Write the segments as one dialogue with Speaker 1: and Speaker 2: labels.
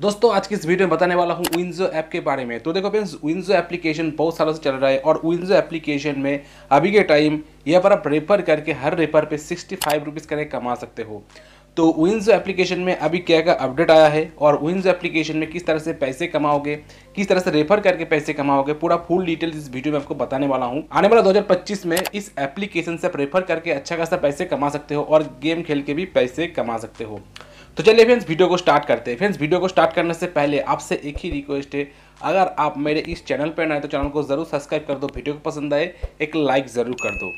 Speaker 1: दोस्तों आज की इस वीडियो में बताने वाला हूँ विंजो ऐप के बारे में तो देखो फ्रेंड्स विंजो एप्लीकेशन बहुत सालों से चल रहा है और विंजो एप्लीकेशन में अभी के टाइम यहाँ पर आप रेफर करके हर रेफर पे सिक्सटी फाइव रुपीज़ करके कमा सकते हो तो विंजो एप्लीकेशन में अभी क्या क्या अपडेट आया है और विंजो एप्लीकेशन में किस तरह से पैसे कमाओगे किस तरह से रेफर करके पैसे कमाओगे पूरा फुल डिटेल इस वीडियो में आपको बताने वाला हूँ आने वाला 2025 में इस एप्लीकेशन से आप रेफर करके अच्छा खासा पैसे कमा सकते हो और गेम खेल के भी पैसे कमा सकते हो तो चलिए फ्रेंड्स वीडियो को स्टार्ट करते हैं फ्रेंड्स वीडियो को स्टार्ट करने से पहले आपसे एक ही रिक्वेस्ट है अगर आप मेरे इस चैनल पर नए तो चैनल को ज़रूर सब्सक्राइब कर दो वीडियो को पसंद आए एक लाइक ज़रूर कर दो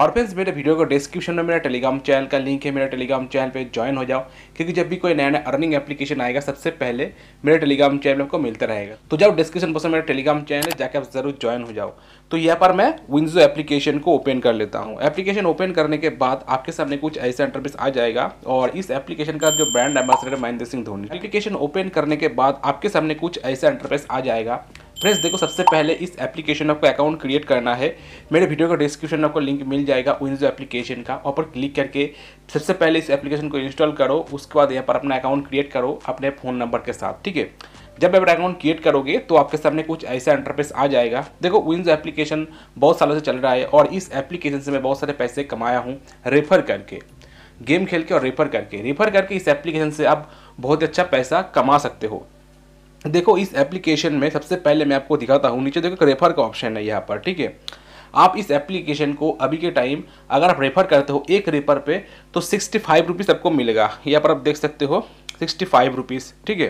Speaker 1: और फ्रेंड्स मेरे वीडियो को डिस्क्रिप्शन में मेरा टेलीग्राम चैनल का लिंक है मेरा टेलीग्राम चैनल पे ज्वाइन हो जाओ क्योंकि जब भी कोई नया नया अर्निंग एप्लीकेशन आएगा सबसे पहले मेरे टेलीग्राम चैनल को मिलता रहेगा तो जब डिस्क्रिप्शन बॉक्स में मेरा टेलीग्राम चैनल है जाके आप जरूर ज्वाइन हो जाओ तो यहाँ पर मैं विंजो एप्लीकेशन को ओपन कर लेता हूँ एप्लीकेशन ओपन करने के बाद आपके सामने कुछ ऐसा इंटरफेस आ जाएगा और इस एप्लीकेशन का जो ब्रांड एम्बेसडर है महेंद्र सिंह धोनी एप्लीकेशन ओपन करने के बाद आपके सामने कुछ ऐसा इंटरफेस आ जाएगा फ्रेंड्स देखो सबसे पहले इस एप्लीकेशन में आपको अकाउंट क्रिएट करना है मेरे वीडियो का डिस्क्रिप्शन में आपको लिंक मिल जाएगा विंडो एप्लीकेशन का और पर क्लिक करके सबसे पहले इस एप्लीकेशन को इंस्टॉल करो उसके बाद यहाँ पर अपना अकाउंट क्रिएट करो अपने फ़ोन नंबर के साथ ठीक है जब आप अकाउंट क्रिएट करोगे तो आपके सामने कुछ ऐसा इंटरफेस आ जाएगा देखो विंस एप्लीकेशन बहुत सालों से चल रहा है और इस एप्लीकेशन से मैं बहुत सारे पैसे कमाया हूँ रेफर करके गेम खेल के और रेफर करके रेफर करके इस एप्लीकेशन से आप बहुत अच्छा पैसा कमा सकते हो देखो इस एप्लीकेशन में सबसे पहले मैं आपको दिखाता हूँ नीचे देखो रेफर का ऑप्शन है यहाँ पर ठीक है आप इस एप्लीकेशन को अभी के टाइम अगर आप रेफर करते हो एक रेफर पे तो सिक्सटी फाइव रुपीज़ आपको मिलेगा यहाँ पर आप देख सकते हो सिक्सटी फाइव रुपीज़ ठीक है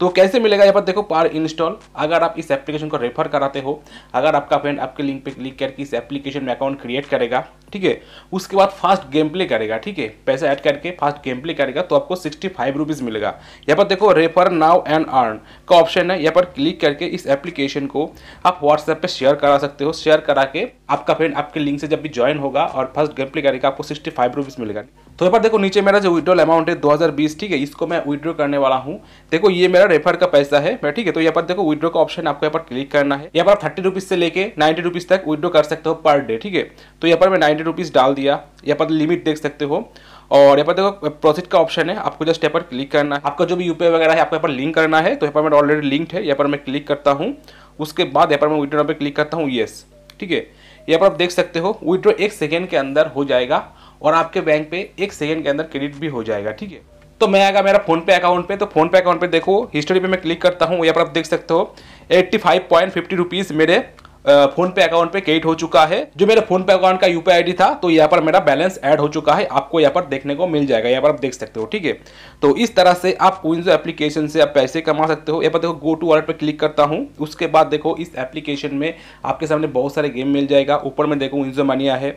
Speaker 1: तो कैसे मिलेगा यहाँ पर देखो पार इंस्टॉल अगर आप इस एप्लीकेशन को रेफर कराते हो अगर आपका फ्रेंड आपके लिंक पे क्लिक करके इस एप्लीकेशन में अकाउंट क्रिएट करेगा ठीक है उसके बाद फास्ट गेम प्ले करेगा ठीक है पैसा ऐड करके फास्ट गेम प्ले करेगा तो आपको सिक्सटी फाइव रुपीज़ मिलेगा यहाँ पर देखो रेफर नाउ एंड अर्न का ऑप्शन है यहाँ पर क्लिक करके इस एप्लीकेशन को आप व्हाट्सएप पे शेयर करा सकते हो शेयर करा के आपका फ्रेंड आपके लिंक से जब भी ज्वाइन होगा और फर्स्ट गेम प्ले करेगा आपको सिक्सटी फाइव रुपीज़ मिलेगा तो यहाँ पर देखो नीचे मेरा जो विड्रॉल अमाउंट है दो हज़ार बीस ठीक है इसको मैं विड्रो करने वाला हूँ देखो ये मेरा रेफर का पैसा है ठीक है तो यहाँ पर देखो विड्रो का ऑप्शन आपको यहाँ पर क्लिक करना है यहाँ पर आप थर्टी रुपीज़ से लेकर नाइन्टी रुपीज़ तक विड्रो कर सकते हो पर डे ठीक है तो यहाँ पर मैं नाइन्टी हंड्रेड रुपीज़ डाल दिया यहाँ पर लिमिट देख सकते हो और यहाँ पर देखो प्रोसिट का ऑप्शन है आपको जस्ट यहाँ पर क्लिक करना है आपका जो भी यू वगैरह है आपको यहाँ पर लिंक करना है तो यहाँ पर मैं ऑलरेडी लिंक है यहाँ पर मैं क्लिक करता हूँ उसके बाद यहाँ पर मैं विड्रॉ पर क्लिक करता हूँ येस ठीक है यहाँ पर आप देख सकते हो विड्रॉ एक सेकेंड के अंदर हो जाएगा और आपके बैंक पे एक सेकेंड के अंदर क्रेडिट भी हो जाएगा ठीक है तो मैं आएगा मेरा फोन पे अकाउंट पे तो फोन पे अकाउंट पे देखो हिस्ट्री पे मैं क्लिक करता हूँ यहाँ पर आप देख सकते हो eighty five point fifty rupees मेरे फोन पे अकाउंट पे क्रेडिट हो चुका है जो मेरे फोन पे अकाउंट का यूपीआई आई था तो यहाँ पर मेरा बैलेंस ऐड हो चुका है आपको यहाँ पर देखने को मिल जाएगा यहाँ पर आप देख सकते हो ठीक है तो इस तरह से आप क्विंजो एप्लीकेशन से आप पैसे कमा सकते हो यहाँ पर देखो गो टू वॉलेट पर क्लिक करता हूँ उसके बाद देखो इस एप्लीकेशन में आपके सामने बहुत सारे गेम मिल जाएगा ऊपर में देखो विंजो मनिया है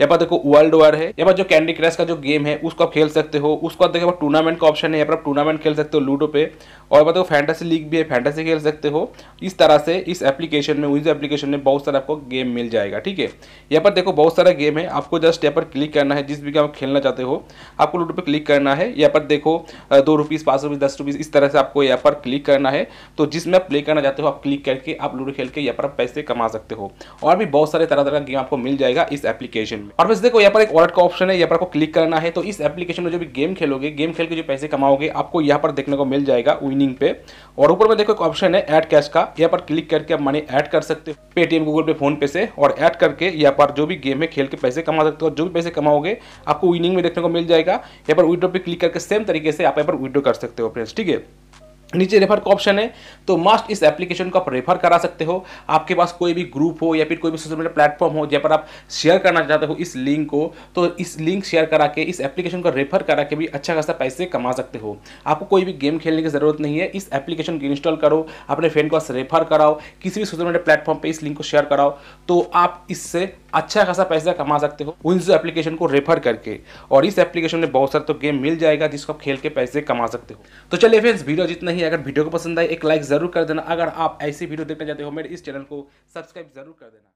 Speaker 1: यहाँ पर देखो वर्ल्ड वार है यहाँ पर जो कैंडी क्रैश का जो गेम है उसको आप खेल सकते हो उसको आप देखो टूर्नामेंट का ऑप्शन है यहाँ पर आप टूर्नामेंट खेल सकते हो लूडो पे और बताओ फैंटेसी लीग भी है फैंटेसी खेल सकते हो इस तरह से इस एप्लीकेशन में उस एप्लीकेशन में बहुत सारा आपको गेम मिल जाएगा ठीक है यहाँ पर देखो बहुत सारा गेम है आपको जस्ट यहाँ पर क्लिक करना है जिस भी गेम आप खेलना चाहते हो आपको लूडो पर क्लिक करना है यहाँ पर देखो दो रुपीज़ पाँच रुपीज़ दस रुपीज़ इस तरह से आपको यहाँ पर क्लिक करना है तो जिसमें आप प्ले करना चाहते हो आप क्लिक करके आप लूडो खेल के यहाँ पर पैसे कमा सकते हो और भी बहुत सारे तरह तरह का गेम आपको मिल जाएगा इस एप्लीकेशन में में और बस देखो यहाँ पर एक वॉलेट का ऑप्शन है यहाँ पर आपको क्लिक करना है तो इस एप्लीकेशन में जो भी गेम खेलोगे गेम खेल के जो पैसे कमाओगे आपको यहाँ पर देखने को मिल जाएगा विनिंग पे और ऊपर में देखो एक ऑप्शन है एड कैश का यहाँ पर क्लिक करके आप मनी एड कर सकते हो पेटीएम गूगल पे फोन पे से और एड करके यहाँ पर जो भी गेम है खेल के पैसे कमा सकते हो जो भी पैसे कमाओगे आपको विनिंग में देखने को मिल जाएगा यहाँ पर विड्रो पे क्लिक करके सेम तरीके से आप यहाँ पर विड्रो कर सकते हो फ्रेंड्स ठीक है नीचे रेफर का ऑप्शन है तो मस्ट इस एप्लीकेशन को आप रेफर करा सकते हो आपके पास कोई भी ग्रुप हो या फिर कोई भी सोशल मीडिया प्लेटफॉर्म हो जहाँ पर आप शेयर करना चाहते हो इस लिंक को तो इस लिंक शेयर करा के इस एप्लीकेशन को रेफर करा के भी अच्छा खासा पैसे कमा सकते हो आपको कोई भी गेम खेलने की ज़रूरत नहीं है इस एप्लीकेशन को इंस्टॉल करो अपने फ्रेंड को रेफर कराओ किसी भी सोशल मीडिया प्लेटफॉर्म पर इस लिंक को शेयर कराओ तो आप इससे अच्छा खासा पैसा कमा सकते हो उन एप्लीकेशन को रेफर करके और इस एप्लीकेशन में बहुत सारे तो गेम मिल जाएगा जिसको आप खेल के पैसे कमा सकते हो तो चलिए फ्रेंड्स वीडियो जितना ही ही अगर वीडियो को पसंद आए एक लाइक ज़रूर कर देना अगर आप ऐसी वीडियो देखना चाहते हो मेरे इस चैनल को सब्सक्राइब जरूर कर देना